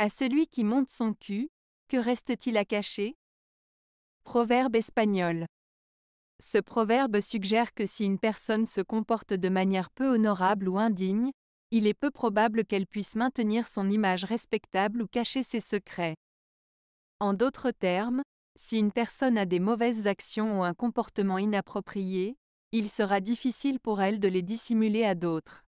À celui qui monte son cul, que reste-t-il à cacher Proverbe espagnol. Ce proverbe suggère que si une personne se comporte de manière peu honorable ou indigne, il est peu probable qu'elle puisse maintenir son image respectable ou cacher ses secrets. En d'autres termes, si une personne a des mauvaises actions ou un comportement inapproprié, il sera difficile pour elle de les dissimuler à d'autres.